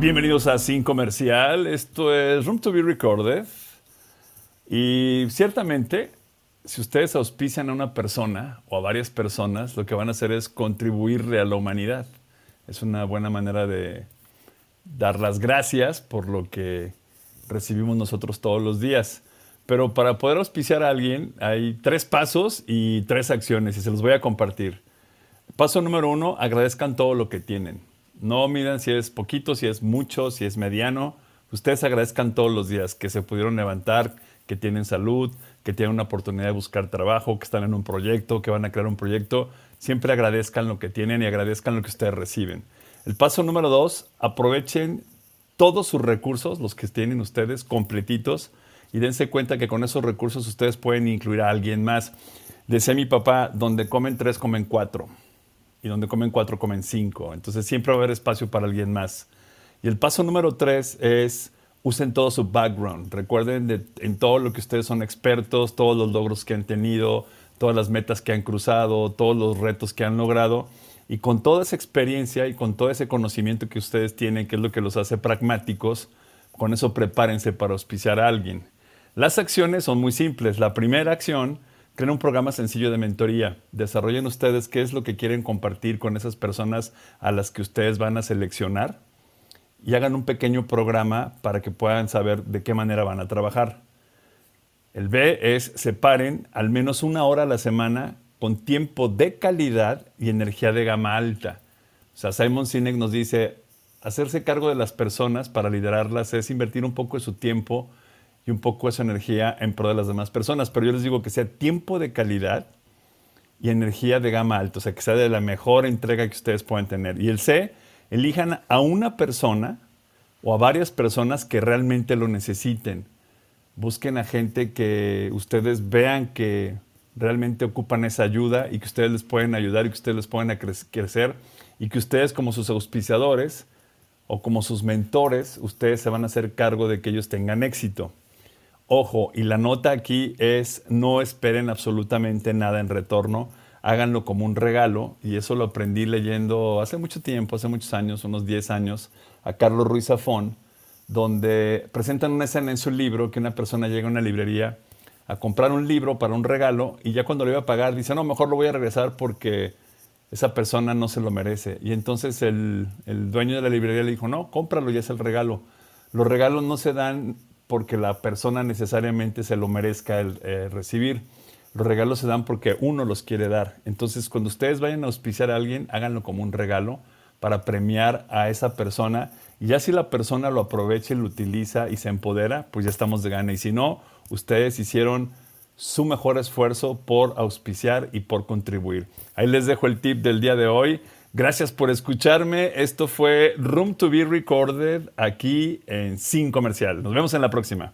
Bienvenidos a Sin Comercial. Esto es Room to be Recorded. Y ciertamente, si ustedes auspician a una persona o a varias personas, lo que van a hacer es contribuirle a la humanidad. Es una buena manera de dar las gracias por lo que recibimos nosotros todos los días. Pero para poder auspiciar a alguien hay tres pasos y tres acciones y se los voy a compartir. Paso número uno, agradezcan todo lo que tienen. No miren si es poquito, si es mucho, si es mediano. Ustedes agradezcan todos los días que se pudieron levantar, que tienen salud, que tienen una oportunidad de buscar trabajo, que están en un proyecto, que van a crear un proyecto. Siempre agradezcan lo que tienen y agradezcan lo que ustedes reciben. El paso número dos, aprovechen todos sus recursos, los que tienen ustedes, completitos, y dense cuenta que con esos recursos ustedes pueden incluir a alguien más. Decía mi papá, donde comen tres, comen cuatro y donde comen cuatro, comen cinco. Entonces siempre va a haber espacio para alguien más. Y el paso número tres es usen todo su background. Recuerden en todo lo que ustedes son expertos, todos los logros que han tenido, todas las metas que han cruzado, todos los retos que han logrado. Y con toda esa experiencia y con todo ese conocimiento que ustedes tienen, que es lo que los hace pragmáticos, con eso prepárense para auspiciar a alguien. Las acciones son muy simples. La primera acción creen un programa sencillo de mentoría. Desarrollen ustedes qué es lo que quieren compartir con esas personas a las que ustedes van a seleccionar y hagan un pequeño programa para que puedan saber de qué manera van a trabajar. El B es separen al menos una hora a la semana con tiempo de calidad y energía de gama alta. O sea, Simon Sinek nos dice, hacerse cargo de las personas para liderarlas es invertir un poco de su tiempo y un poco esa energía en pro de las demás personas. Pero yo les digo que sea tiempo de calidad y energía de gama alta, o sea, que sea de la mejor entrega que ustedes puedan tener. Y el C, elijan a una persona o a varias personas que realmente lo necesiten. Busquen a gente que ustedes vean que realmente ocupan esa ayuda y que ustedes les pueden ayudar y que ustedes les pueden crecer y que ustedes como sus auspiciadores o como sus mentores, ustedes se van a hacer cargo de que ellos tengan éxito. Ojo, y la nota aquí es no esperen absolutamente nada en retorno, háganlo como un regalo, y eso lo aprendí leyendo hace mucho tiempo, hace muchos años, unos 10 años, a Carlos Ruiz Zafón, donde presentan una escena en su libro que una persona llega a una librería a comprar un libro para un regalo y ya cuando lo iba a pagar dice, no, mejor lo voy a regresar porque esa persona no se lo merece. Y entonces el, el dueño de la librería le dijo, no, cómpralo, ya es el regalo. Los regalos no se dan porque la persona necesariamente se lo merezca el, eh, recibir. Los regalos se dan porque uno los quiere dar. Entonces, cuando ustedes vayan a auspiciar a alguien, háganlo como un regalo para premiar a esa persona. Y ya si la persona lo aprovecha y lo utiliza y se empodera, pues ya estamos de gana. Y si no, ustedes hicieron su mejor esfuerzo por auspiciar y por contribuir. Ahí les dejo el tip del día de hoy. Gracias por escucharme. Esto fue Room to be Recorded aquí en Sin Comercial. Nos vemos en la próxima.